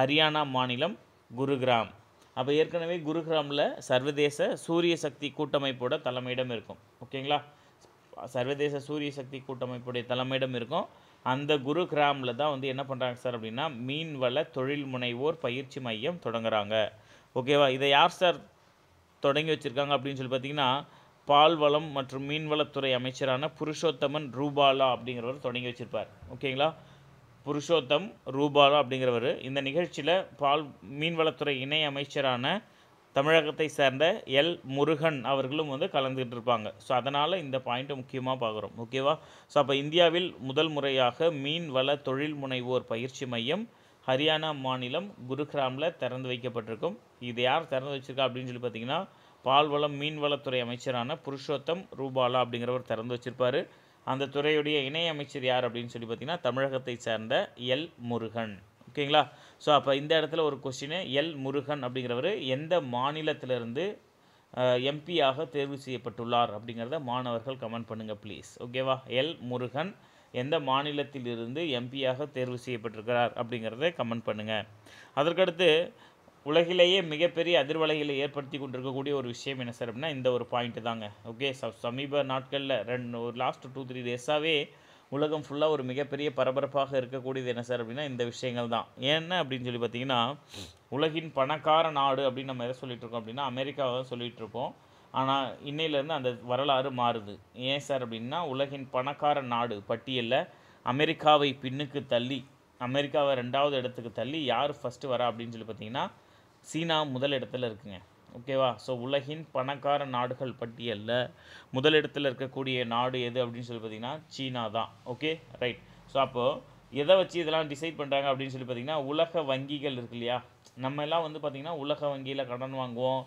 [SPEAKER 1] ஹரியானா மாநிலம் குருகிராம் அப்போ ஏற்கனவே குருகிராமில் சர்வதேச சூரிய சக்தி கூட்டமைப்போட தலைமையிடம் இருக்கும் ஓகேங்களா சர்வதேச சூரிய சக்தி கூட்டமைப்புடைய தலைமையிடம் இருக்கும் அந்த குரு கிராமில் தான் வந்து என்ன பண்ணுறாங்க சார் அப்படின்னா மீன்வள தொழில் முனைவோர் பயிற்சி மையம் தொடங்குறாங்க ஓகேவா இதை யார் சார் தொடங்கி வச்சுருக்காங்க அப்படின்னு சொல்லி பார்த்தீங்கன்னா பால்வளம் மற்றும் மீன்வளத்துறை அமைச்சரான புருஷோத்தமன் ரூபாலா அப்படிங்கிறவர் தொடங்கி வச்சுருப்பார் ஓகேங்களா புருஷோத்தம் ரூபாலா அப்படிங்கிறவர் இந்த நிகழ்ச்சியில் பால் மீன்வளத்துறை இணை அமைச்சரான தமிழகத்தை சேர்ந்த எல் முருகன் அவர்களும் வந்து கலந்துக்கிட்டு இருப்பாங்க ஸோ அதனால் இந்த பாயிண்ட்டை முக்கியமாக பார்க்குறோம் ஓகேவா ஸோ அப்போ இந்தியாவில் முதல் முறையாக மீன்வள தொழில் முனைவோர் பயிற்சி மையம் ஹரியானா மாநிலம் குருகிராமில் திறந்து வைக்கப்பட்டிருக்கும் இது யார் திறந்து வச்சுருக்கா அப்படின்னு சொல்லி பார்த்தீங்கன்னா பால்வளம் மீன்வளத்துறை அமைச்சரான புருஷோத்தம் ரூபாலா அப்படிங்கிறவர் திறந்து வச்சுருப்பார் அந்த துறையுடைய இணையமைச்சர் யார் அப்படின்னு சொல்லி பார்த்திங்கன்னா தமிழகத்தை சேர்ந்த எல் முருகன் ஓகேங்களா ஸோ அப்போ இந்த இடத்துல ஒரு கொஸ்டின் எல் முருகன் அப்படிங்கிறவர் எந்த மாநிலத்திலிருந்து எம்பியாக தேர்வு செய்யப்பட்டுள்ளார் அப்படிங்கிறத மாணவர்கள் கமெண்ட் பண்ணுங்கள் ப்ளீஸ் ஓகேவா எல் முருகன் எந்த மாநிலத்திலிருந்து எம்பியாக தேர்வு செய்யப்பட்டிருக்கிறார் அப்படிங்கிறத கமெண்ட் பண்ணுங்கள் அதற்கடுத்து உலகிலேயே மிகப்பெரிய அதிர்வலைகளை ஏற்படுத்தி கொண்டிருக்கக்கூடிய ஒரு விஷயம் என்ன சார் அப்படின்னா இந்த ஒரு பாயிண்ட்டு தாங்க ஓகே சமீப நாட்களில் ரெண்டு ஒரு லாஸ்ட் டூ த்ரீ டேஸாகவே உலகம் ஃபுல்லாக ஒரு மிகப்பெரிய பரபரப்பாக இருக்கக்கூடியது என்ன சார் அப்படின்னா இந்த விஷயங்கள் தான் என்ன அப்படின்னு சொல்லி பார்த்தீங்கன்னா உலகின் பணக்கார நாடு அப்படின்னு நம்ம எதை சொல்லிகிட்ருக்கோம் அப்படின்னா அமெரிக்காவை தான் சொல்லிகிட்ருப்போம் ஆனால் இன்னையிலேருந்து அந்த வரலாறு மாறுது ஏன் சார் அப்படின்னா உலகின் பணக்கார நாடு பட்டியலில் அமெரிக்காவை பின்னுக்கு தள்ளி அமெரிக்காவை ரெண்டாவது இடத்துக்கு தள்ளி யார் ஃபஸ்ட்டு வரா அப்படின்னு சொல்லி பார்த்தீங்கன்னா சீனா முதலிடத்தில் இருக்குங்க ஓகேவா ஸோ உலகின் பணக்கார நாடுகள் பட்டியலில் முதலிடத்தில் இருக்கக்கூடிய நாடு எது அப்படின்னு சொல்லி பார்த்தீங்கன்னா சீனா தான் ஓகே ரைட் ஸோ அப்போது எதை வச்சு இதெல்லாம் டிசைட் பண்ணுறாங்க அப்படின்னு சொல்லி பார்த்தீங்கன்னா உலக வங்கிகள் இருக்கு இல்லையா நம்ம எல்லாம் வந்து பார்த்திங்கன்னா உலக வங்கியில் கடன் வாங்குவோம்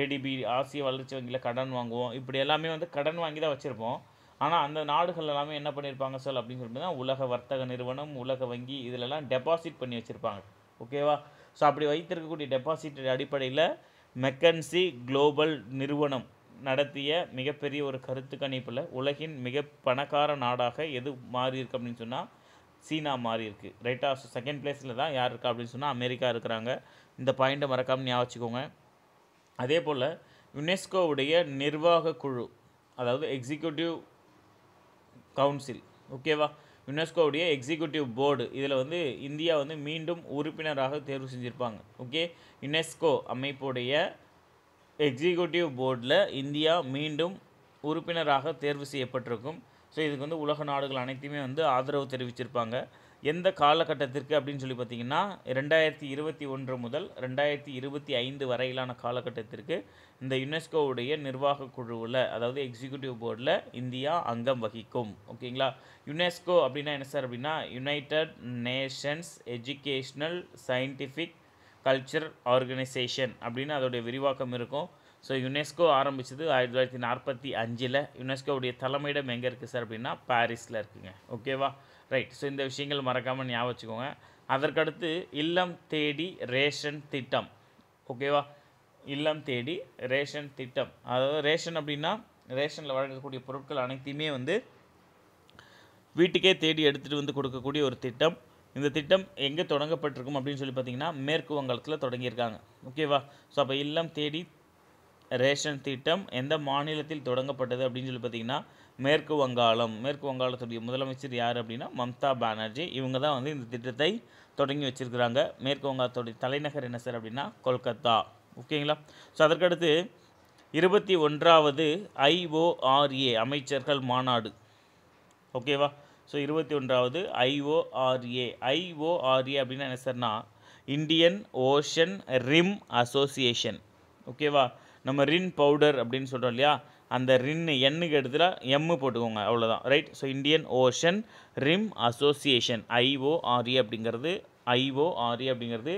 [SPEAKER 1] ஏடிபி ஆசிய வளர்ச்சி வங்கியில் கடன் வாங்குவோம் இப்படி எல்லாமே வந்து கடன் வாங்கி தான் வச்சுருப்போம் ஆனால் அந்த நாடுகள் எல்லாமே என்ன பண்ணியிருப்பாங்க சார் அப்படின்னு சொல்லிட்டு பார்த்திங்கன்னா உலக வர்த்தக நிறுவனம் உலக வங்கி இதிலெல்லாம் டெபாசிட் பண்ணி வச்சுருப்பாங்க ஓகேவா ஸோ அப்படி வைத்திருக்கக்கூடிய டெபாசிட் அடிப்படையில் மெக்கன்சி குளோபல் நிறுவனம் நடத்திய மிகப்பெரிய ஒரு கருத்து கணிப்பில் உலகின் மிக பணக்கார நாடாக எது மாறி அப்படின்னு சொன்னால் சீனா மாறி இருக்குது ஆஃப் செகண்ட் பிளேஸில் தான் யார் இருக்கா அப்படின்னு சொன்னால் அமெரிக்கா இருக்கிறாங்க இந்த பாயிண்ட்டை மறக்காமல் ஞாபகிக்கோங்க வச்சுக்கோங்க அதே போல் யுனெஸ்கோவுடைய நிர்வாக குழு அதாவது எக்ஸிக்யூட்டிவ் கவுன்சில் ஓகேவா யுனெஸ்கோவுடைய எக்ஸிக்யூட்டிவ் போர்டு இதில் வந்து இந்தியா வந்து மீண்டும் உறுப்பினராக தேர்வு செஞ்சுருப்பாங்க ஓகே யுனெஸ்கோ அமைப்புடைய எக்ஸிக்யூட்டிவ் போர்டில் இந்தியா மீண்டும் உறுப்பினராக தேர்வு செய்யப்பட்டிருக்கும் ஸோ இதுக்கு வந்து உலக நாடுகள் அனைத்துமே வந்து ஆதரவு தெரிவிச்சிருப்பாங்க எந்த காலகட்டத்திற்கு அப்படின்னு சொல்லி பார்த்தீங்கன்னா ரெண்டாயிரத்தி இருபத்தி ஒன்று முதல் ரெண்டாயிரத்தி இருபத்தி ஐந்து வரையிலான காலகட்டத்திற்கு இந்த யுனெஸ்கோவுடைய நிர்வாக குழுவில் அதாவது எக்ஸிக்யூட்டிவ் போர்டில் இந்தியா அங்கம் வகிக்கும் ஓகேங்களா யுனெஸ்கோ அப்படின்னா என்ன சார் அப்படின்னா United Nations educational scientific culture organisation அப்படின்னு அதோடைய விரிவாக்கம் இருக்கும் ஸோ யுனெஸ்கோ ஆரம்பித்தது ஆயிரத்தி தொள்ளாயிரத்தி நாற்பத்தி அஞ்சில் யுனெஸ்கோவுடைய தலைமையிடம் எங்கே இருக்குது சார் அப்படின்னா பாரிஸில் இருக்குங்க ஓகேவா ரைட் ஸோ இந்த விஷயங்கள் மறக்காமல் ஞாபகம் வச்சுக்கோங்க அதற்கடுத்து இல்லம் தேடி ரேஷன் திட்டம் ஓகேவா இல்லம் தேடி ரேஷன் திட்டம் அதாவது ரேஷன் அப்படின்னா ரேஷனில் வழங்கக்கூடிய பொருட்கள் அனைத்தையுமே வந்து வீட்டுக்கே தேடி எடுத்துகிட்டு வந்து கொடுக்கக்கூடிய ஒரு திட்டம் இந்த திட்டம் எங்கே தொடங்கப்பட்டிருக்கும் அப்படின்னு சொல்லி பார்த்தீங்கன்னா மேற்கு வங்கத்தில் தொடங்கியிருக்காங்க ஓகேவா ஸோ அப்போ இல்லம் தேடி ரேஷன் திட்டம் எந்த மாநிலத்தில் தொடங்கப்பட்டது அப்படின்னு சொல்லி பார்த்தீங்கன்னா மேற்கு வங்காளம் மேற்கு வங்காளத்துடைய முதலமைச்சர் யார் அப்படின்னா மம்தா பானர்ஜி இவங்க தான் வந்து இந்த திட்டத்தை தொடங்கி வச்சுருக்கிறாங்க மேற்கு வங்காளத்துடைய தலைநகர் என்ன சார் அப்படின்னா கொல்கத்தா ஓகேங்களா ஸோ அதற்கடுத்து இருபத்தி ஒன்றாவது ஐஓஆர்ஏ அமைச்சர்கள் மாநாடு ஓகேவா ஸோ இருபத்தி ஒன்றாவது ஐஓஆர்ஏ ஐஓஆர்ஏ அப்படின்னா என்ன சார்னா இந்தியன் ஓஷன் ரிம் அசோசியேஷன் ஓகேவா நம்ம ரின் பவுடர் அப்படின்னு சொல்கிறோம் இல்லையா அந்த ரின்னு எண்ணுக்கு எடுத்துல எம்மு போட்டுக்கோங்க அவ்வளோதான் right so Indian ocean rim association IORA அப்படிங்கிறது ஐஓஆர்இ e அப்படிங்கிறது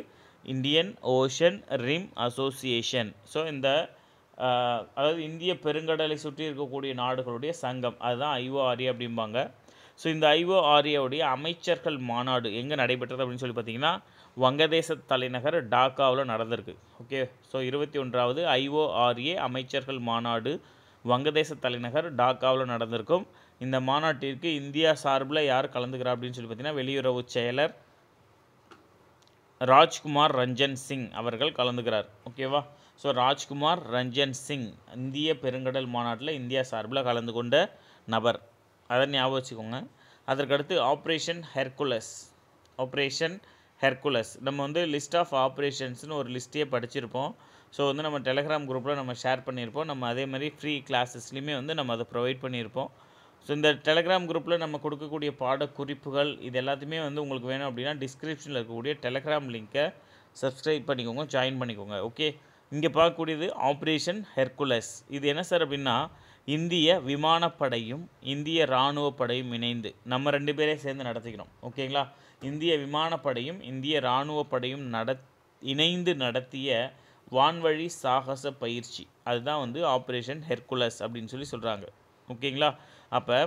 [SPEAKER 1] Indian ocean rim association so இந்த அதாவது இந்திய பெருங்கடலை சுற்றி இருக்கக்கூடிய நாடுகளுடைய சங்கம் அதுதான் ஐஓஆர்இ e அப்படிம்பாங்க ஸோ இந்த ஐஓஆர்ஏவுடைய e அமைச்சர்கள் மாநாடு எங்கே நடைபெற்றது அப்படின்னு சொல்லி பார்த்தீங்கன்னா வங்கதேச தலைநகர் டாக்காவில் நடந்திருக்கு ஓகே ஸோ இருபத்தி ஒன்றாவது ஐஓஆர்ஏ அமைச்சர்கள் மாநாடு வங்கதேச தலைநகர் டாக்காவில் நடந்திருக்கும் இந்த மாநாட்டிற்கு இந்தியா சார்பில் யார் கலந்துக்கிறா அப்படின்னு சொல்லி பார்த்தீங்கன்னா வெளியுறவு செயலர் ராஜ்குமார் ரஞ்சன் சிங் அவர்கள் கலந்துக்கிறார் ஓகேவா ஸோ ராஜ்குமார் ரஞ்சன் சிங் இந்திய பெருங்கடல் மாநாட்டில் இந்தியா சார்பில் கலந்து கொண்ட நபர் அதை ஞாபகம் வச்சுக்கோங்க அதற்கடுத்து ஆப்ரேஷன் ஹெர்குலஸ் ஆப்ரேஷன் ஹெர்குலஸ் நம்ம வந்து லிஸ்ட் ஆஃப் ஆப்ரேஷன்ஸ்னு ஒரு லிஸ்ட்டையே படிச்சிருப்போம் ஸோ வந்து நம்ம டெலகிராம் குரூப்பில் நம்ம ஷேர் பண்ணியிருப்போம் நம்ம அதே மாதிரி ஃப்ரீ கிளாஸஸ்லையுமே வந்து நம்ம அதை ப்ரொவைட் பண்ணியிருப்போம் ஸோ இந்த டெலகிராம் குரூப்பில் நம்ம கொடுக்கக்கூடிய பாட குறிப்புகள் இது எல்லாத்தையுமே வந்து உங்களுக்கு வேணும் அப்படின்னா டிஸ்கிரிப்ஷனில் இருக்கக்கூடிய டெலகிராம் லிங்க்கை சப்ஸ்கிரைப் பண்ணிக்கோங்க ஜாயின் பண்ணிக்கோங்க ஓகே இங்கே பார்க்கக்கூடியது ஆப்ரேஷன் ஹெர்குலஸ் இது என்ன சார் அப்படின்னா இந்திய விமானப்படையும் இந்திய இராணுவ படையும் இணைந்து நம்ம ரெண்டு பேரே சேர்ந்து நடத்திக்கிறோம் ஓகேங்களா இந்திய விமானப்படையும் இந்திய இராணுவ படையும் நட இணைந்து நடத்திய வான்வழி சாகச பயிற்சி அதுதான் வந்து ஆப்ரேஷன் ஹெர்குலஸ் அப்படின்னு சொல்லி சொல்கிறாங்க ஓகேங்களா அப்போ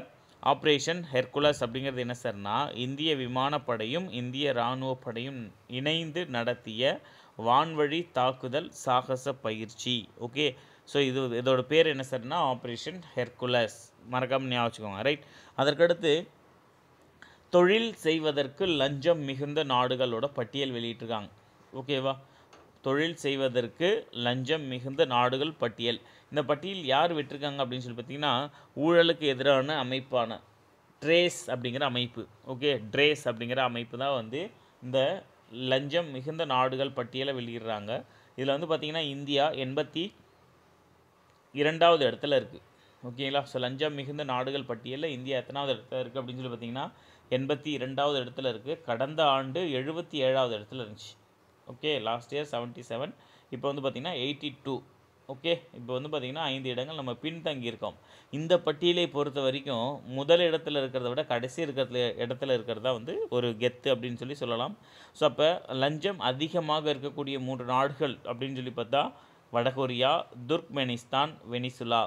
[SPEAKER 1] ஆப்ரேஷன் ஹெர்குலஸ் அப்படிங்கிறது என்ன சார்னா இந்திய விமானப்படையும் இந்திய இராணுவ படையும் இணைந்து நடத்திய வான்வழி தாக்குதல் சாகச பயிற்சி ஓகே ஸோ இது இதோட பேர் என்ன சார்னா ஆப்ரேஷன் ஹெர்குலஸ் மறக்காம ஞாபகம் வச்சுக்கோங்க ரைட் அதற்கடுத்து தொழில் செய்வதற்கு லஞ்சம் மிகுந்த நாடுகளோட பட்டியல் வெளியிட்டிருக்காங்க ஓகேவா தொழில் செய்வதற்கு லஞ்சம் மிகுந்த நாடுகள் பட்டியல் இந்த பட்டியல் யார் விட்டுருக்காங்க அப்படின்னு சொல்லி பார்த்தீங்கன்னா ஊழலுக்கு எதிரான அமைப்பான ட்ரேஸ் அப்படிங்கிற அமைப்பு ஓகே ட்ரேஸ் அப்படிங்கிற அமைப்பு தான் வந்து இந்த லஞ்சம் மிகுந்த நாடுகள் பட்டியலை வெளியிடுறாங்க இதில் வந்து பார்த்திங்கன்னா இந்தியா எண்பத்தி இரண்டாவது இடத்துல இருக்குது ஓகேங்களா ஸோ லஞ்சம் மிகுந்த நாடுகள் பட்டியலில் இந்தியா எத்தனாவது இடத்துல இருக்குது அப்படின்னு சொல்லி பார்த்தீங்கன்னா எண்பத்தி இரண்டாவது இடத்துல இருக்குது கடந்த ஆண்டு எழுபத்தி ஏழாவது இடத்துல இருந்துச்சு okay last year seventy seven இப்போ வந்து பார்த்திங்கன்னா எயிட்டி டூ ஓகே இப்போ வந்து பார்த்திங்கன்னா ஐந்து இடங்கள் நம்ம பின்தங்கி இருக்கோம் இந்த பட்டியலை பொறுத்த வரைக்கும் முதல் இடத்துல இருக்கிறத விட கடைசி இருக்கிற இடத்துல இருக்கிறதா வந்து ஒரு கெத்து அப்படின்னு சொல்லி சொல்லலாம் ஸோ அப்போ லஞ்சம் அதிகமாக இருக்கக்கூடிய மூன்று நாடுகள் அப்படின்னு சொல்லி பார்த்தா வடகொரியா துர்க்மெனிஸ்தான் வெனிசுலா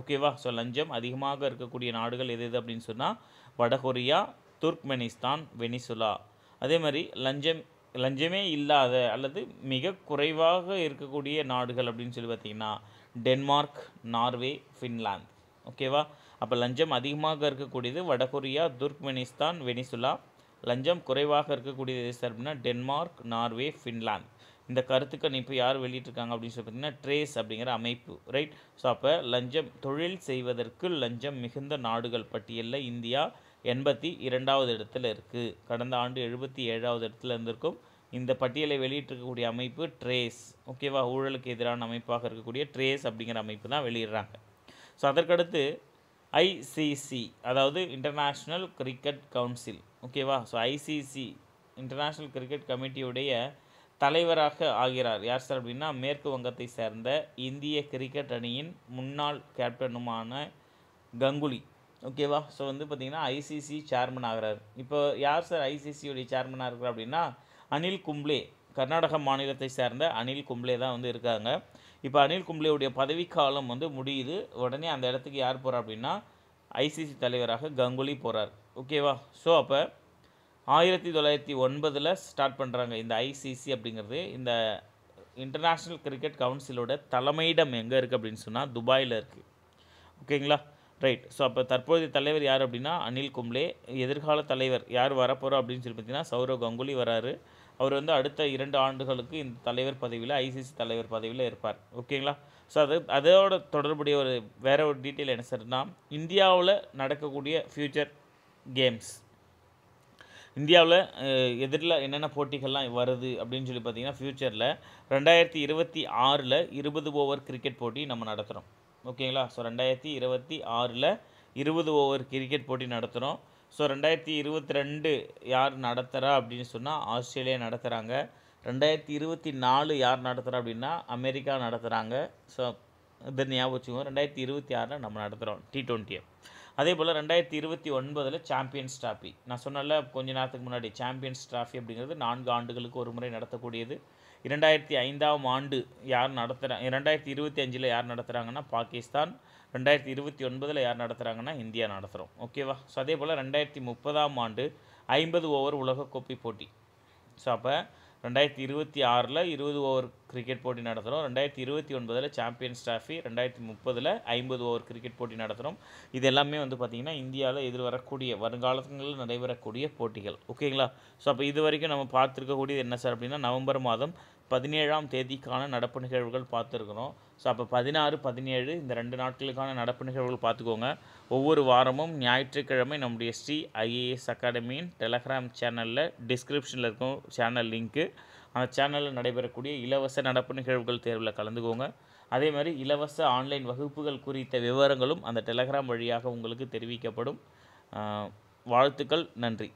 [SPEAKER 1] ஓகேவா ஸோ லஞ்சம் அதிகமாக இருக்கக்கூடிய நாடுகள் எது எது அப்படின்னு சொன்னால் வடகொரியா துர்க்மெனிஸ்தான் வெனிசுலா அதே மாதிரி லஞ்சம் லஞ்சமே இல்லாத அல்லது மிக குறைவாக இருக்கக்கூடிய நாடுகள் அப்படின்னு சொல்லி பார்த்திங்கன்னா டென்மார்க் நார்வே ஃபின்லாந்து ஓகேவா அப்போ லஞ்சம் அதிகமாக இருக்கக்கூடியது வடகொரியா துர்க்மெனிஸ்தான் வெனிசுலா லஞ்சம் குறைவாக இருக்கக்கூடியது சார் அப்படின்னா டென்மார்க் நார்வே ஃபின்லாந்து இந்த கருத்துக்கள் இப்போ யார் வெளியிட்டிருக்காங்க அப்படின்னு சொல்லி பார்த்தீங்கன்னா ட்ரேஸ் அப்படிங்கிற அமைப்பு ரைட் ஸோ அப்போ லஞ்சம் தொழில் செய்வதற்கு லஞ்சம் மிகுந்த நாடுகள் பட்டியலில் இந்தியா எண்பத்தி இரண்டாவது இடத்துல இருக்குது கடந்த ஆண்டு எழுபத்தி ஏழாவது இடத்துல இருந்திருக்கும் இந்த பட்டியலை வெளியிட்டிருக்கக்கூடிய அமைப்பு ட்ரேஸ் ஓகேவா ஊழலுக்கு எதிரான அமைப்பாக இருக்கக்கூடிய ட்ரேஸ் அப்படிங்கிற அமைப்பு தான் வெளியிடுறாங்க ஸோ அதற்கடுத்து ஐசிசி அதாவது இன்டர்நேஷ்னல் கிரிக்கெட் கவுன்சில் ஓகேவா ஸோ ஐசிசி இன்டர்நேஷ்னல் கிரிக்கெட் கமிட்டியுடைய தலைவராக ஆகிறார் யார் சார் அப்படின்னா மேற்கு வங்கத்தை சேர்ந்த இந்திய கிரிக்கெட் அணியின் முன்னாள் கேப்டனுமான கங்குலி ஓகேவா ஸோ வந்து பார்த்திங்கன்னா ஐசிசி சேர்மன் ஆகிறார் இப்போ யார் சார் ஐசிசியுடைய சேர்மனாக இருக்கிறார் அப்படின்னா அனில் கும்ப்ளே கர்நாடக மாநிலத்தை சேர்ந்த அனில் கும்ப்ளே தான் வந்து இருக்காங்க இப்போ அனில் கும்ப்ளேவுடைய பதவிக்காலம் வந்து முடியுது உடனே அந்த இடத்துக்கு யார் போகிறார் அப்படின்னா ஐசிசி தலைவராக கங்குலி போகிறார் ஓகேவா ஸோ அப்போ ஆயிரத்தி தொள்ளாயிரத்தி ஒன்பதில் ஸ்டார்ட் பண்ணுறாங்க இந்த ஐசிசி அப்படிங்கிறது இந்த இன்டர்நேஷ்னல் கிரிக்கெட் கவுன்சிலோட தலைமையிடம் எங்கே இருக்குது அப்படின்னு சொன்னால் துபாயில் இருக்குது ஓகேங்களா ரைட் ஸோ அப்போ தற்போதைய தலைவர் யார் அப்படின்னா அனில் கும்ளே எதிர்கால தலைவர் யார் வரப்போகிறோம் அப்படின்னு சொல்லி பார்த்தீங்கன்னா சௌரவ் கங்குலி வராரு அவர் வந்து அடுத்த இரண்டு ஆண்டுகளுக்கு இந்த தலைவர் பதவியில் ஐசிசி தலைவர் பதவியில் இருப்பார் ஓகேங்களா ஸோ அது அதோட தொடர்புடைய ஒரு வேற ஒரு டீட்டெயில் என்ன சார்னா இந்தியாவில் நடக்கக்கூடிய ஃப்யூச்சர் கேம்ஸ் இந்தியாவில் எதிரில் என்னென்ன போட்டிகள்லாம் வருது அப்படின்னு சொல்லி பார்த்தீங்கன்னா ஃப்யூச்சரில் ரெண்டாயிரத்தி இருபத்தி ஆறில் இருபது ஓவர் கிரிக்கெட் போட்டி நம்ம நடத்துகிறோம் ஓகேங்களா ஸோ ரெண்டாயிரத்தி இருபத்தி ஆறில் இருபது ஓவர் கிரிக்கெட் போட்டி நடத்துகிறோம் ஸோ ரெண்டாயிரத்தி இருபத்தி ரெண்டு யார் நடத்துகிறா அப்படின்னு சொன்னால் ஆஸ்திரேலியா நடத்துகிறாங்க ரெண்டாயிரத்தி இருபத்தி நாலு யார் நடத்துகிறா அப்படின்னா அமெரிக்கா நடத்துகிறாங்க ஸோ இதை ஞாபகம் வச்சுக்கோங்க ரெண்டாயிரத்தி இருபத்தி ஆறில் நம்ம நடத்துகிறோம் டி ட்வெண்ட்டியை அதே போல் ரெண்டாயிரத்தி இருபத்தி ஒன்பதில் சாம்பியன்ஸ் ட்ராஃபி நான் சொன்னால கொஞ்ச நேரத்துக்கு முன்னாடி சாம்பியன்ஸ் ட்ராஃபி அப்படிங்கிறது நான்கு ஆண்டுகளுக்கு ஒரு முறை நடத்தக்கூடியது இரண்டாயிரத்தி ஐந்தாம் ஆண்டு யார் நடத்துகிறாங்க இரண்டாயிரத்தி இருபத்தி அஞ்சில் யார் நடத்துகிறாங்கன்னா பாகிஸ்தான் ரெண்டாயிரத்தி இருபத்தி ஒன்பதில் யார் நடத்துகிறாங்கன்னா இந்தியா நடத்துகிறோம் ஓகேவா ஸோ அதே போல் ரெண்டாயிரத்தி முப்பதாம் ஆண்டு ஐம்பது ஓவர் உலகக்கோப்பை போட்டி ஸோ அப்போ ரெண்டாயிரத்தி இருபத்தி ஆறில் இருபது ஓவர் கிரிக்கெட் போட்டி நடத்துகிறோம் ரெண்டாயிரத்தி இருபத்தி ஒன்பதில் சாம்பியன்ஸ் ட்ராஃபி ரெண்டாயிரத்தி முப்பதில் ஐம்பது ஓவர் கிரிக்கெட் போட்டி நடத்துகிறோம் இது எல்லாமே வந்து பார்த்திங்கன்னா இந்தியாவில் எதிர் வரக்கூடிய வருங்காலங்களில் நடைபெறக்கூடிய போட்டிகள் ஓகேங்களா ஸோ அப்போ இது வரைக்கும் நம்ம பார்த்துருக்கக்கூடியது என்ன சார் அப்படின்னா நவம்பர் மாதம் பதினேழாம் தேதிக்கான நடப்பு நிகழ்வுகள் பார்த்துருக்குறோம் ஸோ அப்போ பதினாறு பதினேழு இந்த ரெண்டு நாட்களுக்கான நடப்பு நிகழ்வுகள் பார்த்துக்கோங்க ஒவ்வொரு வாரமும் ஞாயிற்றுக்கிழமை நம்முடைய ஸ்ரீ ஐஏஎஸ் அகாடமியின் டெலகிராம் சேனலில் டிஸ்கிரிப்ஷனில் இருக்கும் சேனல் லிங்க்கு அந்த சேனலில் நடைபெறக்கூடிய இலவச நடப்பு நிகழ்வுகள் தேர்வில் கலந்துக்கோங்க அதே மாதிரி இலவச ஆன்லைன் வகுப்புகள் குறித்த விவரங்களும் அந்த டெலகிராம் வழியாக உங்களுக்கு தெரிவிக்கப்படும் வாழ்த்துக்கள் நன்றி